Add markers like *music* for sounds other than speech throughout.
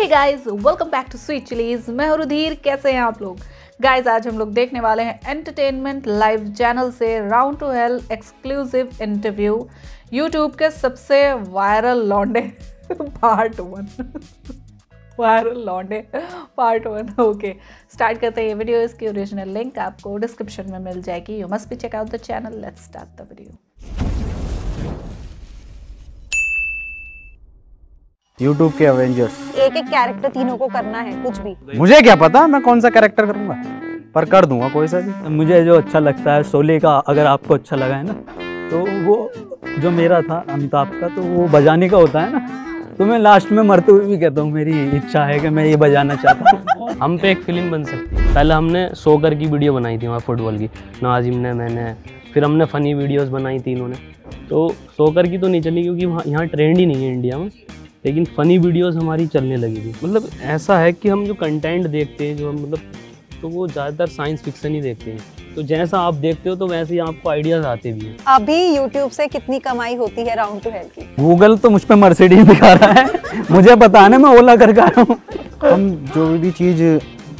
Hey guys welcome back to sweet chillies मैं हूं रुधीर कैसे हैं आप लोग गाइस आज हम लोग देखने वाले हैं एंटरटेनमेंट लाइव चैनल से round to hell exclusive interview YouTube के सबसे वायरल लॉन्डे पार्ट वन वायरल लॉन्डे पार्ट वन ओके स्टार्ट करते हैं ये वीडियो इसकी ओरिजिनल लिंक आपको डिस्क्रिप्शन में मिल जाएगी you must be check out the channel let's start the video YouTube के अवेंजर्स एक एक कैरेक्टर तीनों को करना है कुछ भी मुझे क्या पता मैं कौन सा कैरेक्टर करूंगा पर कर दूंगा कोई सा भी मुझे जो अच्छा लगता है सोले का अगर आपको अच्छा लगा है ना तो वो जो मेरा था अमिताभ का तो वो बजाने का होता है ना तो मैं लास्ट में मरते हुए भी कहता हूँ मेरी इच्छा है कि मैं ये बजाना चाहता हूँ *laughs* हम पे एक फिल्म बन सकती है पहले हमने सोकर की वीडियो बनाई थी वहाँ फुटबॉल की नाजिम ने मैंने फिर हमने फ़नी वीडियोस बनाई थी इन्होंने तो सोकर की तो नहीं चली क्योंकि यहाँ ट्रेंड ही नहीं है इंडिया में लेकिन फ़नी वीडियोस हमारी चलने लगी थी मतलब ऐसा है कि हम जो कंटेंट देखते हैं जो हम मतलब तो वो ज़्यादातर साइंस फिक्सन ही देखते हैं तो जैसा आप देखते हो तो वैसे ही आपको आइडियाज आते भी हैं अभी YouTube से कितनी कमाई होती है राउंड टू हेल्थ की गूगल तो मुझ पर मर्सिडीज दिखा रहा है मुझे पता है मैं ओला करके आ रहा हूँ हम जो भी चीज़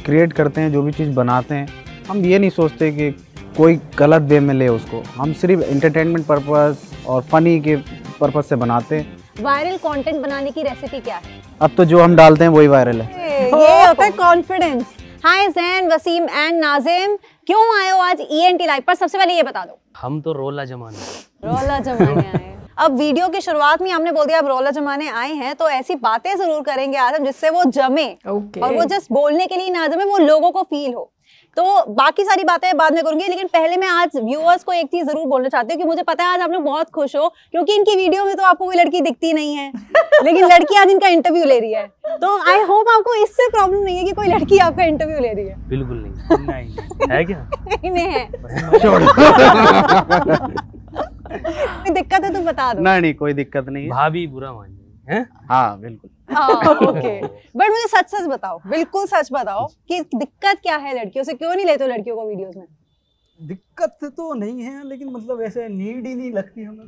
क्रिएट करते हैं जो भी चीज़ बनाते हैं हम ये नहीं सोचते कि कोई गलत वे में ले उसको हम सिर्फ इंटरटेनमेंट पर्पज़ और फ़नी के पर्पज़ से बनाते हैं वायरल कंटेंट बनाने की रेसिपी क्या है अब तो जो हम डालते हैं वही वायरल है ये oh. होता है confidence hi Zain Wasim and Nazim क्यों आए हो आज ईएनटी e लाइव पर सबसे पहले ये बता दो हम तो रोला जमाने रोला जमाने आए *laughs* अब वीडियो की शुरुआत में हमने बोल दिया अब रोला जमाने आए हैं तो ऐसी बातें जरूर करेंगे आजम जिससे वो जमे okay. और वो जस्ट बोलने के लिए ना जमे वो लोगों को फील हो तो बाकी सारी बातें बाद में करूंगी लेकिन पहले मैं आज व्यूअर्स को एक चीज जरूर बोलना चाहती हूँ कि मुझे पता है आज आप लोग बहुत खुश हो क्योंकि इनकी वीडियो में तो आपको कोई लड़की दिखती नहीं है *laughs* लेकिन लड़की आज इनका इंटरव्यू ले रही है तो आई होप आपको इससे प्रॉब्लम नहीं है कि कोई लड़की आपका इंटरव्यू ले रही है बिल्कुल नहीं, नहीं। है क्या *laughs* नहीं है दिक्कत है तो बता दो नहीं कोई दिक्कत नहीं भाभी बुरा मान हाँ बिल्कुल हाँ *laughs* ओके बट मुझे सच सच बताओ बिल्कुल सच बताओ कि दिक्कत क्या है लड़कियों से क्यों नहीं लेते लड़कियों को वीडियोस में दिक्कत तो नहीं है लेकिन मतलब ऐसे नीड ही नहीं लगती हमें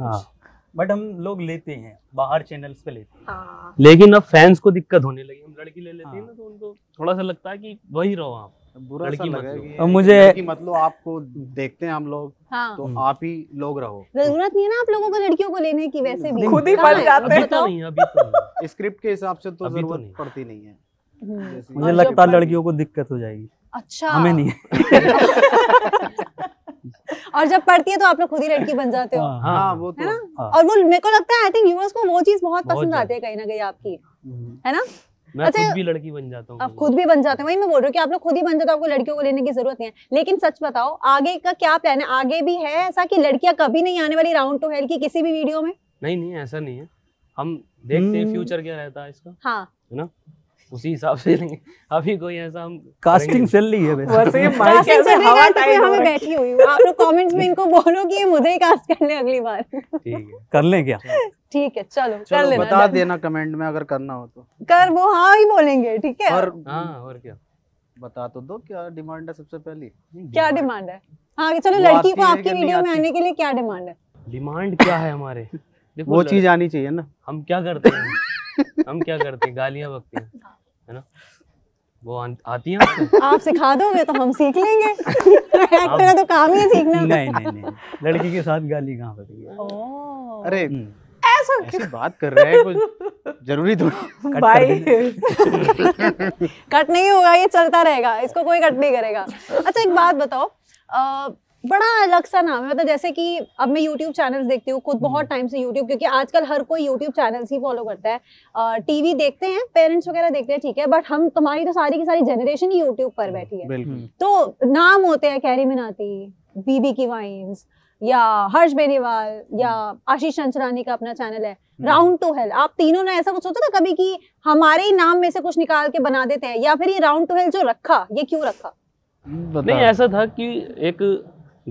बट हाँ। हम लोग लेते हैं बाहर चैनल्स पे लेते हैं हाँ। लेकिन अब फैंस को दिक्कत होने लगी हम लड़की ले लेते हैं हाँ। ना तो उनको थोड़ा सा लगता है कि वही रहो आप बुरा सा लगा मुझे मतलब आपको देखते हैं हम लोग हाँ। तो हम्म। आप ही लोग रहो जरूरत नहीं है ना आप लोगों को लड़कियों को लेने की वैसे भी खुद ही पल जाते हैं तो, तो, तो *laughs* स्क्रिप्ट के हिसाब से तो, तो जरूरत तो पड़ती नहीं है हम्म। मुझे लगता है लड़कियों को दिक्कत हो जाएगी अच्छा हमें नहीं *laughs* और जब पढ़ती है तो आप लोग खुद ही लड़की बन जाते हो हाँ, हाँ, हाँ। वो तो, है ना हाँ। और वो मेरे को लगता है आई थिंक यूवर्स को वो चीज बहुत पसंद आती है कहीं ना कहीं आपकी हम्म। है ना मैं अच्छा, खुद भी लड़की बन जाता हूँ आप खुद भी बन जाते हैं वही मैं बोल रहा हूँ कि आप लोग खुद ही बन जाते हो आपको लड़कियों को लेने की जरूरत नहीं है लेकिन सच बताओ आगे का क्या प्लान है आगे भी है ऐसा की लड़कियां कभी नहीं आने वाली राउंड टू हेल की किसी भी वीडियो में नहीं नहीं ऐसा नहीं है हम देखते हैं फ्यूचर hmm. क्या रहता है इसका हाँ है ना उसी हिसाब से लेंगे अभी कोई ऐसा हम कास्टिंग चल रही है वैसे ये माइक ऐसे हवा टाइम हमें बैठी हुई आप लोग कमेंट्स में इनको बोलो कि ये मुझे ही कास्ट करने अगली बार ठीक है कर लें क्या ठीक है चलो, चलो कर लेना बता देना कमेंट में अगर करना हो तो कर वो हाँ ही बोलेंगे ठीक है और हाँ और क्या बता तो दो क्या डिमांड है सबसे पहली क्या डिमांड है हाँ चलो लड़की को आपकी वीडियो में आने के लिए क्या डिमांड है डिमांड क्या है हमारे *laughs* वो चीज आनी चाहिए ना हम क्या करते हैं हम क्या करते हैं गालियां बकते हैं *laughs* है ना वो आती है आप सिखा दोगे तो हम सीख लेंगे *laughs* एक्टर तो काम ही सीखना नहीं नहीं नहीं लड़की के साथ गाली कहाँ पर अरे हम्म। ऐसा ऐसी बात कर रहे हैं कुछ *laughs* जरूरी तो भाई *laughs* कट नहीं होगा ये चलता रहेगा इसको कोई कट नहीं करेगा अच्छा एक बात बताओ बड़ा अलग सा नाम है मतलब जैसे कि अब मैं यूट्यूब चैनल्स देखती हूँ खुद बहुत टाइम हम्म। से यूट्यूब क्योंकि आजकल हर कोई यूट्यूब चैनल्स ही फॉलो करता है टीवी देखते हैं पेरेंट्स वगैरह देखते हैं ठीक है बट हम तुम्हारी तो सारी की सारी जनरेशन ही यूट्यूब पर बैठी है हम्म। तो नाम होते हैं कैरी मिनाती बीबी की वाइन्स या हर्ष बेनीवाल या आशीष हम्म। चंचरानी का अपना चैनल है राउंड टू हेल आप तीनों ने ऐसा कुछ सोचा था कभी कि हमारे ही नाम में से कुछ निकाल के बना देते हैं या फिर ये राउंड टू हेल जो रखा ये क्यों रखा नहीं ऐसा था कि एक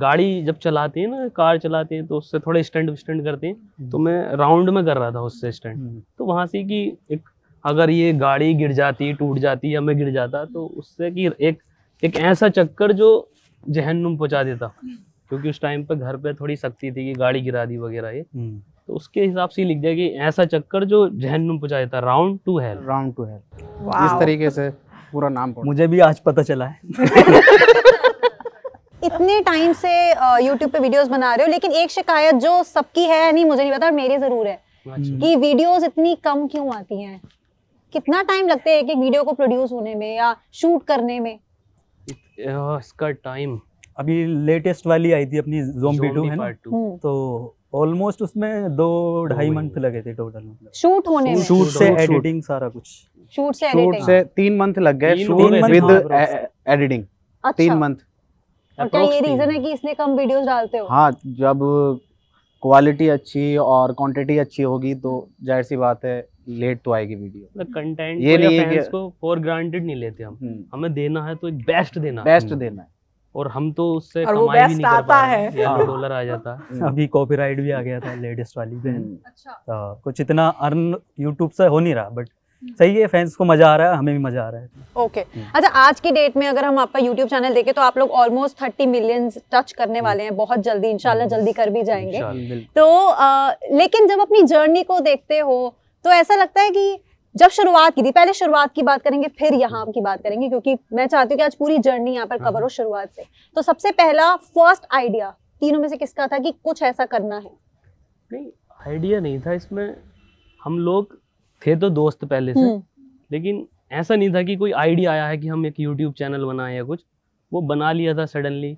गाड़ी जब चलाते हैं ना कार चलाते हैं तो उससे थोड़े स्टैंड विस्टंट करते हैं हम्म। तो मैं राउंड में कर रहा था उससे स्टैंड हम्म। तो वहाँ से कि एक अगर ये गाड़ी गिर जाती टूट जाती या मैं गिर जाता तो उससे कि एक एक ऐसा चक्कर जो जहन्नुम पहुँचा देता क्योंकि उस टाइम पर घर पे थोड़ी सख्ती थी कि गाड़ी गिरा दी वगैरह ये हम्म। तो उसके हिसाब से लिख दिया कि ऐसा चक्कर जो जहन्नुम पहुँचा देता round to hell round to hell इस तरीके से पूरा नाम मुझे भी आज पता चला है *laughs* इतने टाइम से यूट्यूब पे वीडियोस बना रहे हो लेकिन एक शिकायत जो सबकी है नहीं मुझे नहीं पता और मेरी जरूर है अच्छा। कि वीडियोस इतनी कम क्यों आती हैं कितना टाइम लगता है एक एक वीडियो को प्रोड्यूस होने में या शूट करने में इसका टाइम अभी लेटेस्ट वाली आई थी अपनी जोम्बी टू है ना हम्म। तो ऑलमोस्ट उसमें दो ढाई मंथ लगे थे टोटल मतलब शूट होने में शूट से एडिटिंग सारा कुछ शूट से एडिटिंग से तीन मंथ लग गए शूट विद एडिटिंग तीन मंथ और ये रीजन है कि इसलिए कम वीडियोस डालते हो हाँ जब क्वालिटी अच्छी और क्वांटिटी अच्छी होगी तो जाहिर सी बात है लेट तो आएगी वीडियो कंटेंट ये नहीं फैंस को फॉर ग्रांटेड नहीं लेते हम हम्म। हमें देना है तो एक बेस्ट देना बेस्ट हम्म। देना है और हम तो उससे और कमाई भी नहीं कर पा रहे डॉलर हाँ। आ जाता हम्म। अभी कॉपीराइट भी आ गया था लेटेस्ट वाली पे अच्छा तो कुछ इतना अर्न यूट्यूब से हो नहीं रहा बट हम्म। सही है फैंस को मजा आ रहा है हमें भी मजा आ रहा है ओके okay. हम्म। अच्छा आज की डेट में अगर हम आपका यूट्यूब चैनल देखें तो आप लोग ऑलमोस्ट थर्टी मिलियन टच करने हम्म। वाले हैं बहुत जल्दी इनशाला जल्दी कर भी जाएंगे तो आ, लेकिन जब अपनी जर्नी को देखते हो तो ऐसा लगता है कि जब शुरुआत की थी पहले शुरुआत की बात करेंगे फिर यहाँ की बात करेंगे क्योंकि मैं चाहती हूँ कि आज पूरी जर्नी यहाँ पर कवर हाँ। हो शुरुआत से तो सबसे पहला फर्स्ट आइडिया तीनों में से किसका था कि कुछ ऐसा करना है नहीं आइडिया नहीं था इसमें हम लोग थे तो दोस्त पहले से हम्म। लेकिन ऐसा नहीं था कि कोई आइडिया आया है कि हम एक यूट्यूब चैनल बनाए या कुछ वो बना लिया था सडनली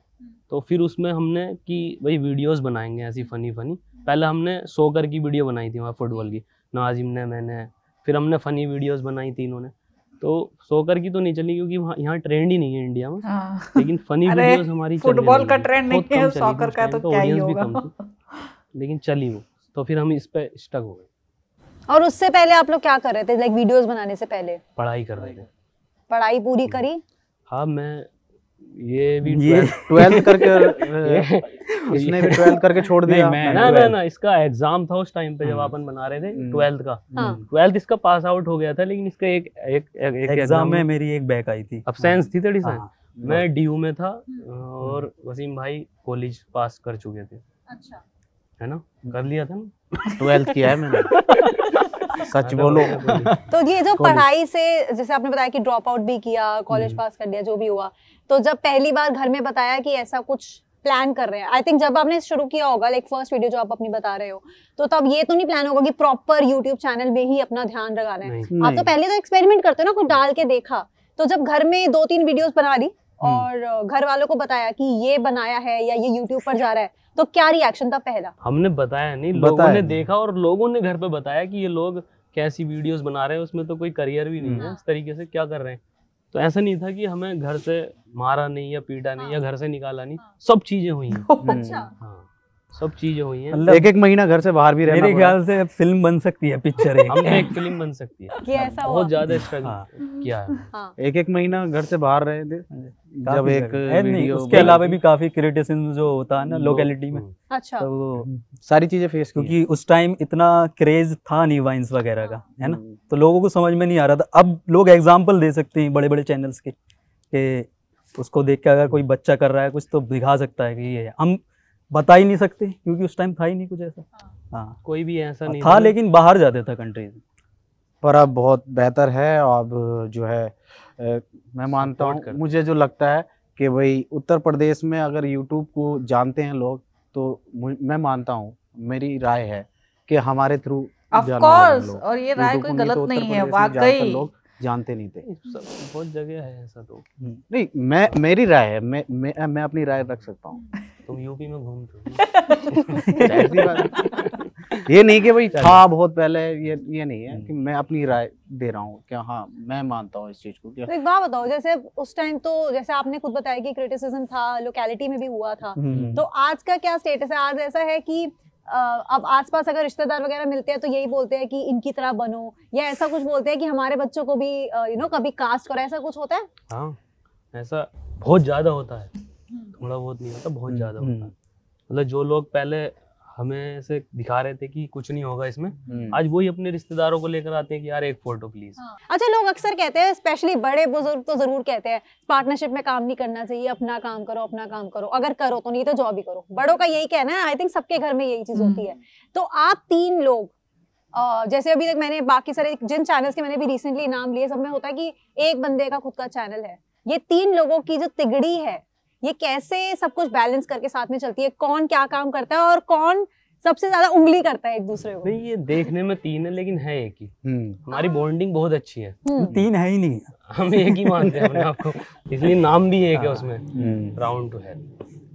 तो फिर उसमें हमने कि भाई वीडियोस बनाएंगे ऐसी फ़नी फ़नी पहले हमने सोकर की वीडियो बनाई थी वहाँ फुटबॉल की नाजिम ने मैंने फिर हमने फ़नी वीडियोस बनाई थी इन्होंने तो सोकर की तो नहीं चली क्योंकि यहाँ ट्रेंड ही नहीं है इंडिया में हाँ। लेकिन फ़नी वीडियोस हमारी फुटबॉल का ट्रेंड नहीं है सोकर का तो, तो क्या ही होगा लेकिन चली वो तो फिर हम इस पर स्टक हो गए और उससे पहले आप लोग क्या कर रहे थे लाइक वीडियोस बनाने से पहले पढ़ाई कर रहे थे पढ़ाई पूरी करी हाँ मैं ये भी ये ट्वेल्थ करके *laughs* उसने भी ट्वेल्थ करके छोड़ दिया मैं ना ना ना इसका एग्जाम था उस टाइम पे जब हम्म। अपन बना रहे थे हम्म। ट्वेल्थ का हाँ। हम्म। ट्वेल्थ इसका पास आउट हो गया था लेकिन इसका एक एक एग्जाम में मेरी एक बैक आई थी अब्सेंस थी थोड़ी सी हाँ, हाँ। मैं डीयू में था और वसीम भाई कॉलेज पास कर चुके थे अच्छा है ना कर लिया था ना ट्वेल्थ तो किया है मैंने *laughs* सच बोलो तो ये जो पढ़ाई से जैसे आपने बताया कि ड्रॉप आउट भी किया कॉलेज पास हम्म। कर लिया जो भी हुआ तो जब पहली बार घर में बताया कि ऐसा कुछ प्लान कर रहे हैं आई थिंक जब आपने शुरू किया होगा लाइक फर्स्ट वीडियो जो आप अपनी बता रहे हो तो तब ये तो नहीं प्लान होगा कि प्रॉपर यूट्यूब चैनल में ही अपना ध्यान लगा रहे हैं आप तो पहले तो एक्सपेरिमेंट करते हो ना कुछ डाल के देखा तो जब घर में दो तीन वीडियोस बना ली हम्म। और घर वालों को बताया कि ये बनाया है या ये यूट्यूब पर जा रहा है तो क्या रिएक्शन था पहला हमने बताया नहीं बताया लोगों ने देखा और लोगों ने घर पे बताया कि ये लोग कैसी वीडियोस बना रहे हैं उसमें तो कोई करियर भी नहीं है हम्म। इस तरीके से क्या कर रहे हैं तो ऐसा नहीं था कि हमें घर से मारा नहीं या पीटा नहीं हाँ। या घर से निकाला नहीं हाँ। सब चीजें हुई *laughs* अच्छा हाँ। सब चीजें हुई हैं मतलब एक एक महीना घर से बाहर भी रहना मेरे ख्याल से फिल्म बन सकती है पिक्चर एक एक फिल्म बन सकती है ऐसा बहुत ज्यादा स्ट्रगल हाँ। किया है हाँ। एक एक महीना घर से बाहर रहे थे जब एक वीडियो उसके अलावा भी काफी क्रिटिसिज्म जो होता है ना लोकेलिटी में हम्म। अच्छा तो सारी चीजें फेस क्योंकि उस टाइम इतना क्रेज था नहीं वाइन्स वगैरह का है ना हम्म। तो लोगों को समझ में नहीं आ रहा था अब लोग एग्जाम्पल दे सकते हैं बड़े बड़े चैनल्स के उसको देख के अगर कोई बच्चा कर रहा है कुछ तो दिखा सकता है कि ये हम बता ही नहीं सकते क्योंकि उस टाइम था ही नहीं कुछ ऐसा हाँ, हाँ। कोई भी ऐसा नहीं था लेकिन बाहर जाते था कंट्रीज पर अब बहुत बेहतर है अब जो है मैं मानता हूँ मुझे जो लगता है कि भाई उत्तर प्रदेश में अगर यूट्यूब को जानते हैं लोग तो मैं मानता हूँ मेरी राय है कि हमारे थ्रू ऑफ कोर्स और ये राय कोई गलत तो नहीं है वाकई जानते नहीं थे बहुत जगह है ऐसा तो हम्म। नहीं मैं मेरी राय है मैं मैं, मैं अपनी राय रख सकता हूँ *laughs* तुम यूपी में घूमते ये नहीं कि भाई था बहुत पहले ये ये नहीं है कि हम्म। मैं अपनी राय दे रहा हूँ क्या हाँ मैं मानता हूँ इस चीज को क्या तो एक बात बताओ जैसे उस टाइम तो जैसे आपने खुद बताया कि क्रिटिसिज्म था लोकेलिटी में भी हुआ था हम्म। तो आज का क्या स्टेटस है आज ऐसा है कि अब आसपास अगर रिश्तेदार वगैरह मिलते हैं तो यही बोलते हैं कि इनकी तरह बनो या ऐसा कुछ बोलते हैं कि हमारे बच्चों को भी यू नो कभी कास्ट करो ऐसा कुछ होता है हाँ ऐसा बहुत ज़्यादा होता है थोड़ा बहुत नहीं होता बहुत हम्म, ज़्यादा होता हम्म। है मतलब जो लोग पहले हमें से दिखा रहे थे कि कुछ नहीं होगा इसमें हम्म। आज वही अपने रिश्तेदारों को लेकर आते हैं कि यार एक फोटो प्लीज हाँ। अच्छा लोग अक्सर कहते हैं स्पेशली बड़े बुजुर्ग तो जरूर कहते हैं पार्टनरशिप में काम नहीं करना चाहिए अपना काम करो अपना काम करो अगर करो तो नहीं तो जॉब ही करो बड़ों का यही कहना है आई थिंक सबके घर में यही चीज होती है हम्म। तो आप तीन लोग Uh, जैसे अभी तक मैंने बाकी सारे जिन चैनल्स के मैंने भी रिसेंटली नाम लिए सब में होता है कि एक बंदे का खुद का चैनल है ये तीन लोगों की जो तिगड़ी है ये कैसे सब कुछ बैलेंस करके साथ में चलती है कौन क्या काम करता है और कौन सबसे ज्यादा उंगली करता है एक दूसरे को नहीं ये देखने में तीन है लेकिन है एक ही हम्म। हमारी बॉन्डिंग हाँ। बहुत अच्छी है हम्म। तो तीन है ही नहीं हम एक ही मानते हैं अपने आपको इसलिए नाम भी एक है हाँ। उसमें राउंड टू है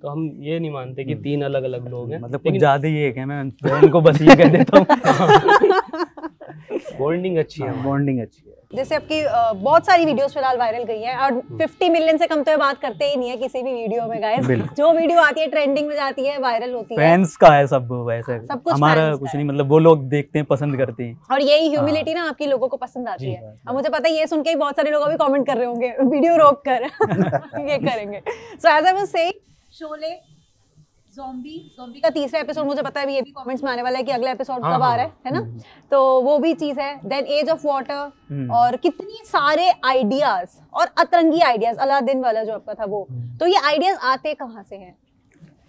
तो हम ये नहीं मानते कि हम्म। तीन अलग अलग लोग हैं मतलब कुछ ज्यादा ही एक है मैं उनको बस ये कह देता हूँ बॉन्डिंग *laughs* *laughs* अच्छी है बॉन्डिंग हाँ, अच्छी है जैसे आपकी बहुत सारी वीडियोस फिलहाल वायरल गई हैं और 50 हम्म। मिलियन से कम तो बात करते ही नहीं है किसी भी वीडियो में गाइस जो वीडियो आती है ट्रेंडिंग में जाती है वायरल होती है फैंस का है सब वैसे हाँ, सब कुछ हमारा कुछ नहीं मतलब वो लोग देखते हैं पसंद करते हैं और यही ह्यूमिलिटी हाँ। ना आपकी लोगों को पसंद आती है हाँ, और मुझे पता है ये सुन के बहुत सारे लोग अभी कॉमेंट कर रहे होंगे वीडियो रोक कर *laughs* ये करेंगे सो एज आई वो से शोले का तीसरा एपिसोड मुझे पता है ये भी कमेंट्स में आने वाला है कि अगला एपिसोड हाँ, कब आ हाँ। रहा है है ना हम्म, हम्म। तो वो भी चीज है देन एज ऑफ वाटर और कितनी सारे आइडियाज और अतरंगी आइडियाज अलादीन वाला जो आपका था वो हम्म। तो ये आइडियाज आते से हैं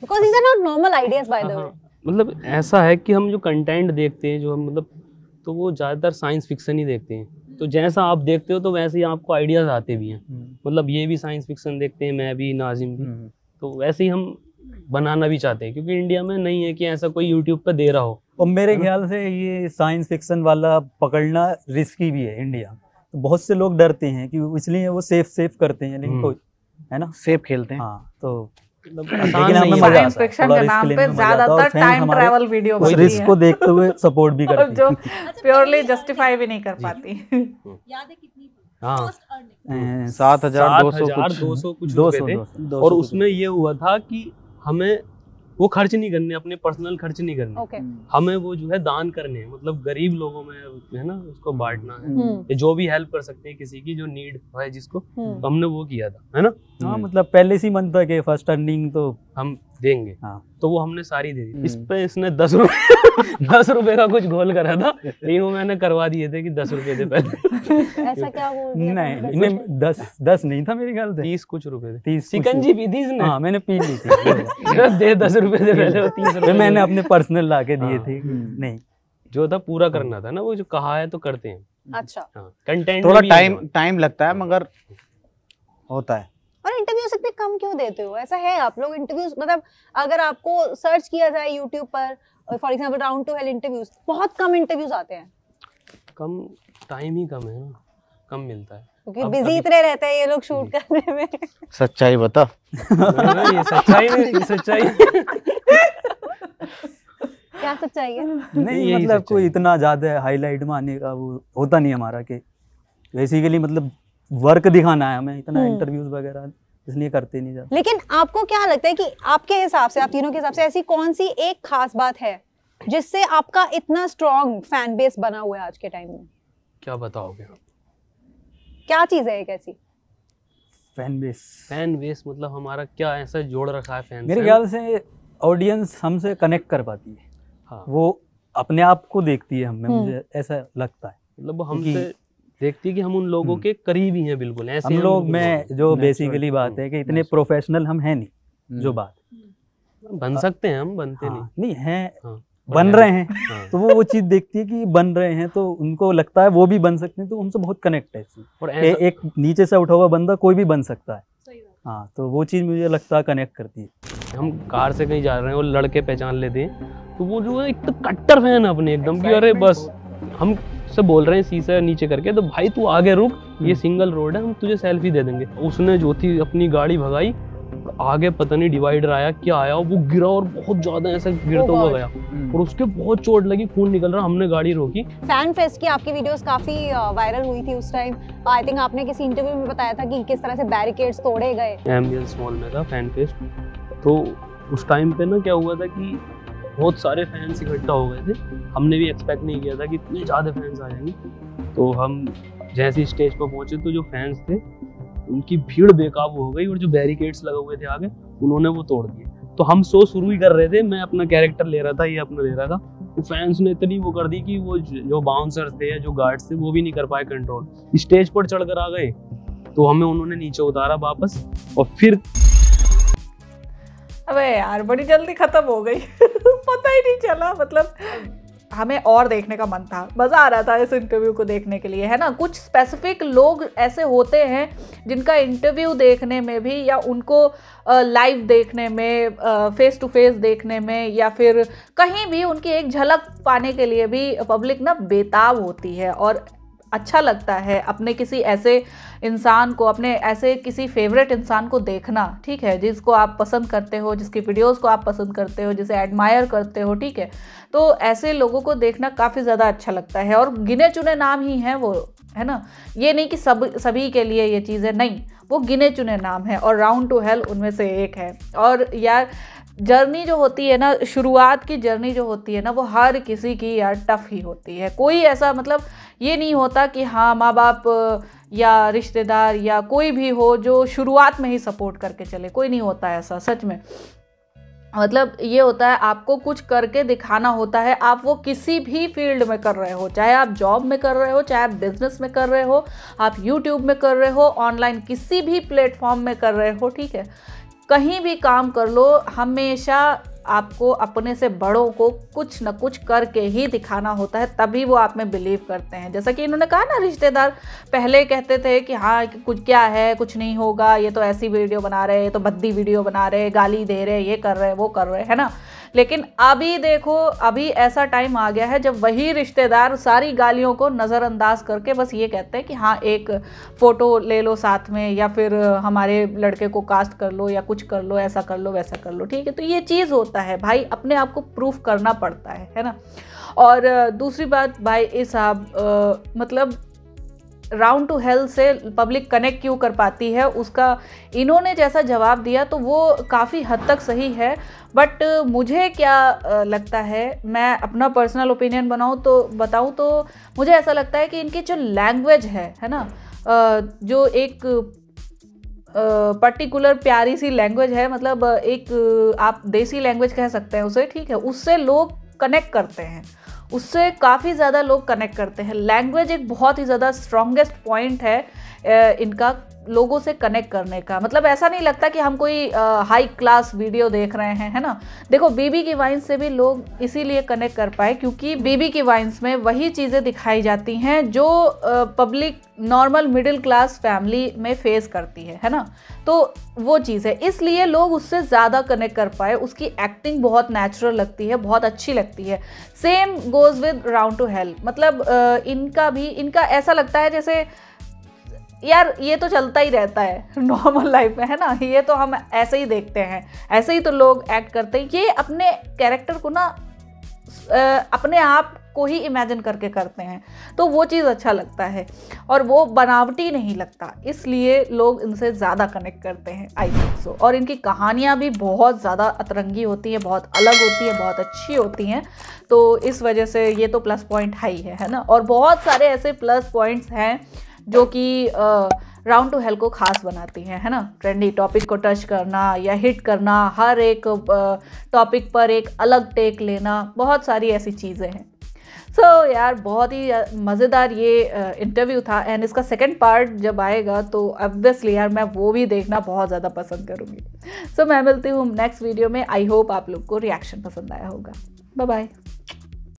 because are not normal ideas by the way मतलब ऐसा है कि हम जो कंटेंट देखते हैं जो हम मतलब तो वो ज़्यादातर साइंस ही देखते हैं तो जैसा आप देखते हो तो वैसे ही आपको आइडियाज़ आते भी हैं मतलब ये भी साइंस फिक्सन देखते हैं मैं भी नाजिम भी तो वैसे ही हम बनाना भी चाहते हैं क्योंकि इंडिया में नहीं है कि ऐसा कोई यूट्यूब पर दे रहा हो और मेरे ख्याल से ये साइंस फिक्शन वाला पकड़ना रिस्की भी है इंडिया तो बहुत से लोग डरते हैं कि इसलिए वो सेफ सेफ करते हैं लेकिन हम्म। कोई है ना सेफ खेलते हैं हाँ तो और उसमें ये हुआ था कि हमें वो खर्च नहीं करने अपने पर्सनल खर्च नहीं करने okay. Hmm. हमें वो जो है दान करने मतलब गरीब लोगों में है ना उसको बांटना है hmm. जो भी हेल्प कर सकते हैं किसी की जो नीड है जिसको hmm. तो हमने वो किया था है ना हाँ मतलब पहले से मन था कि फर्स्ट अर्निंग तो हम देंगे हाँ। तो वो हमने सारी दे दी हम्म। इस पे इसने दस रुपए *laughs* दस रुपए का कुछ गोल करा था लेकिन वो मैंने करवा दिए थे कि दस रुपए दे पहले ऐसा क्या हो नहीं नहीं दस दस नहीं था मेरी ख्याल तीस कुछ रुपए थे तीस चिकन जी पी थी इसने हाँ मैंने पी ली थी *laughs* दे दस रुपए दे पहले तीस रुपए मैंने अपने पर्सनल ला के दिए हाँ। थे हम्म। नहीं जो था पूरा करना था ना वो जो कहा है तो करते हैं अच्छा कंटेंट हाँ, थोड़ा टाइम टाइम लगता है मगर होता है इंटरव्यूज इतने कम क्यों देते हो ऐसा है आप लोग इंटरव्यूज मतलब अगर आपको सर्च किया जाए यूट्यूब पर for example round to hell interviews बहुत कम इंटरव्यूज आते हैं कम टाइम ही कम है ना कम मिलता है क्योंकि बिजी इतने रहते हैं ये लोग शूट हम्म। करने में सच्चाई बता ये सच्चाई नहीं सच्चाई क्या सच्चाई है नहीं मतलब कोई इतना ज्यादा हाईलाइट में आने का वो होता नहीं हमारा के बेसिकली मतलब वर्क दिखाना है हमें इतना इंटरव्यूज हम्म। वगैरह इसलिए करते नहीं जाते लेकिन आपको क्या लगता है कि आपके हिसाब से आप तीनों के हिसाब से ऐसी कौन सी एक खास बात है जिससे आपका इतना स्ट्रॉन्ग फैन बेस बना हुआ है आज के टाइम में क्या बताओगे आप क्या चीज है एक ऐसी फैन बेस फैन बेस मतलब हमारा क्या ऐसा जोड़ रखा है फैन मेरे ख्याल से ऑडियंस हमसे कनेक्ट कर पाती है हाँ। वो अपने आप को देखती है हमें हम्म। मुझे ऐसा लगता है मतलब हमसे देखती है कि हम उन लोगों हम्म। के करीब ही हैं बिल्कुल ऐसे हम लोग मैं जो बेसिकली बात है कि इतने प्रोफेशनल हम हैं नहीं जो हम्म। बात बन सकते हैं हम बनते हाँ, नहीं नहीं हैं हाँ, बन रहे हैं हाँ। तो वो वो चीज़ देखती है कि बन रहे हैं तो उनको लगता है वो भी बन सकते हैं तो उनसे बहुत कनेक्ट है और ए, एक नीचे से उठा हुआ बंदा कोई भी बन सकता है हाँ तो वो चीज़ मुझे लगता है कनेक्ट करती है हम कार से कहीं जा रहे हैं और लड़के पहचान लेते हैं तो वो जो है एक तो कट्टर फैन अपने एकदम कि अरे बस हम सब बोल रहे हैं शीशा नीचे करके तो भाई तू आगे रुक ये सिंगल हम्म। रोड है हम तुझे सेल्फी दे देंगे उसने जो थी अपनी गाड़ी भगाई आगे पता नहीं डिवाइडर आया क्या आया वो गिरा और बहुत ज्यादा ऐसा गिरता oh हुआ गया हम्म। और उसके बहुत चोट लगी खून निकल रहा हमने गाड़ी रोकी फैन फेस्ट की आपकी वीडियोस काफी वायरल हुई थी उस टाइम आई थिंक आपने किसी इंटरव्यू में बताया था कि किस तरह से बैरिकेड्स तोड़े गए एम्बियंस मॉल में था फैन फेस्ट तो उस टाइम पे ना क्या हुआ था कि बहुत सारे फैंस इकट्ठा हो गए थे हमने भी एक्सपेक्ट नहीं किया था कि इतने ज़्यादा फैंस आ जाएंगे तो हम जैसे स्टेज पर पहुँचे तो जो फैंस थे उनकी भीड़ बेकाबू हो गई और जो बैरिकेड्स लगे हुए थे आगे उन्होंने वो तोड़ दिए तो हम शो शुरू ही कर रहे थे मैं अपना कैरेक्टर ले रहा था ये अपना ले रहा था तो फैंस ने इतनी वो कर दी कि वो जो बाउंसर थे या जो गार्ड्स थे वो भी नहीं कर पाए कंट्रोल स्टेज पर चढ़कर आ गए तो हमें उन्होंने नीचे उतारा वापस और फिर अबे यार बड़ी जल्दी खत्म हो गई पता ही नहीं चला मतलब हमें और देखने का मन था मज़ा आ रहा था इस इंटरव्यू को देखने के लिए है ना कुछ स्पेसिफिक लोग ऐसे होते हैं जिनका इंटरव्यू देखने में भी या उनको लाइव देखने में फेस टू फेस देखने में या फिर कहीं भी उनकी एक झलक पाने के लिए भी पब्लिक ना बेताब होती है और अच्छा लगता है अपने किसी ऐसे इंसान को अपने ऐसे किसी फेवरेट इंसान को देखना ठीक है जिसको आप पसंद करते हो जिसकी वीडियोस को आप पसंद करते हो जिसे एडमायर करते हो ठीक है तो ऐसे लोगों को देखना काफ़ी ज़्यादा अच्छा लगता है और गिने चुने नाम ही हैं वो है ना ये नहीं कि सब सभी के लिए ये चीज़ें नहीं वो गिने चुने नाम हैं और राउंड टू हेल उनमें से एक है और यार जर्नी जो होती है ना शुरुआत की जर्नी जो होती है ना वो हर किसी की यार टफ़ ही होती है कोई ऐसा मतलब ये नहीं होता कि हाँ माँ बाप या रिश्तेदार या कोई भी हो जो शुरुआत में ही सपोर्ट करके चले कोई नहीं होता ऐसा सच में मतलब ये होता है आपको कुछ करके दिखाना होता है आप वो किसी भी फील्ड में कर रहे हो चाहे आप जॉब में कर रहे हो चाहे आप बिजनेस में कर रहे हो आप यूट्यूब में कर रहे हो ऑनलाइन किसी भी प्लेटफॉर्म में कर रहे हो ठीक है कहीं भी काम कर लो हमेशा आपको अपने से बड़ों को कुछ न कुछ करके ही दिखाना होता है तभी वो आप में बिलीव करते हैं जैसा कि इन्होंने कहा ना रिश्तेदार पहले कहते थे कि हाँ कुछ क्या है कुछ नहीं होगा ये तो ऐसी वीडियो बना रहे ये तो बद्दी वीडियो बना रहे गाली दे रहे ये कर रहे वो कर रहे है ना लेकिन अभी देखो अभी ऐसा टाइम आ गया है जब वही रिश्तेदार सारी गालियों को नज़रअंदाज करके बस ये कहते हैं कि हाँ एक फ़ोटो ले लो साथ में या फिर हमारे लड़के को कास्ट कर लो या कुछ कर लो ऐसा कर लो वैसा कर लो ठीक है तो ये चीज़ होता है भाई अपने आप को प्रूफ करना पड़ता है है ना और दूसरी बात भाई ए साहब मतलब राउंड टू हेल्थ से पब्लिक कनेक्ट क्यों कर पाती है उसका इन्होंने जैसा जवाब दिया तो वो काफ़ी हद तक सही है बट मुझे क्या लगता है मैं अपना पर्सनल ओपिनियन बनाऊँ तो बताऊँ तो मुझे ऐसा लगता है कि इनकी जो लैंग्वेज है है ना जो एक पर्टिकुलर uh, प्यारी सी लैंग्वेज है मतलब एक आप देसी लैंग्वेज कह सकते हैं उसे ठीक है उससे लोग कनेक्ट करते हैं उससे काफ़ी ज़्यादा लोग कनेक्ट करते हैं लैंग्वेज एक बहुत ही ज़्यादा स्ट्रॉन्गेस्ट पॉइंट है इनका लोगों से कनेक्ट करने का मतलब ऐसा नहीं लगता कि हम कोई हाई क्लास वीडियो देख रहे हैं है ना देखो बीबी की वाइन्स से भी लोग इसीलिए कनेक्ट कर पाए क्योंकि बीबी की वाइन्स में वही चीज़ें दिखाई जाती हैं जो public normal middle class family में फेस करती है है ना तो वो चीज़ है इसलिए लोग उससे ज़्यादा कनेक्ट कर पाए उसकी एक्टिंग बहुत नेचुरल लगती है बहुत अच्छी लगती है same goes with round to hell मतलब इनका भी इनका ऐसा लगता है जैसे यार ये तो चलता ही रहता है नॉर्मल *laughs* लाइफ में है ना ये तो हम ऐसे ही देखते हैं ऐसे ही तो लोग एक्ट करते हैं ये अपने कैरेक्टर को ना अपने आप को ही इमेजिन करके करते हैं तो वो चीज़ अच्छा लगता है और वो बनावटी नहीं लगता इसलिए लोग इनसे ज़्यादा कनेक्ट करते हैं आई थिंक सो और इनकी कहानियाँ भी बहुत ज़्यादा अतरंगी होती हैं बहुत अलग होती हैं बहुत अच्छी होती हैं तो इस वजह से ये तो प्लस पॉइंट हाई है है ना और बहुत सारे ऐसे प्लस पॉइंट्स हैं जो कि राउंड टू हेल को खास बनाती हैं है ना ट्रेंडी टॉपिक को टच करना या हिट करना हर एक टॉपिक पर एक अलग टेक लेना बहुत सारी ऐसी चीज़ें हैं सो so, यार बहुत ही मज़ेदार ये इंटरव्यू था एंड इसका सेकंड पार्ट जब आएगा तो ऑब्वियसली यार मैं वो भी देखना बहुत ज़्यादा पसंद करूँगी सो so, मैं मिलती हूँ नेक्स्ट वीडियो में आई होप आप लोग को रिएक्शन पसंद आया होगा बाय बाय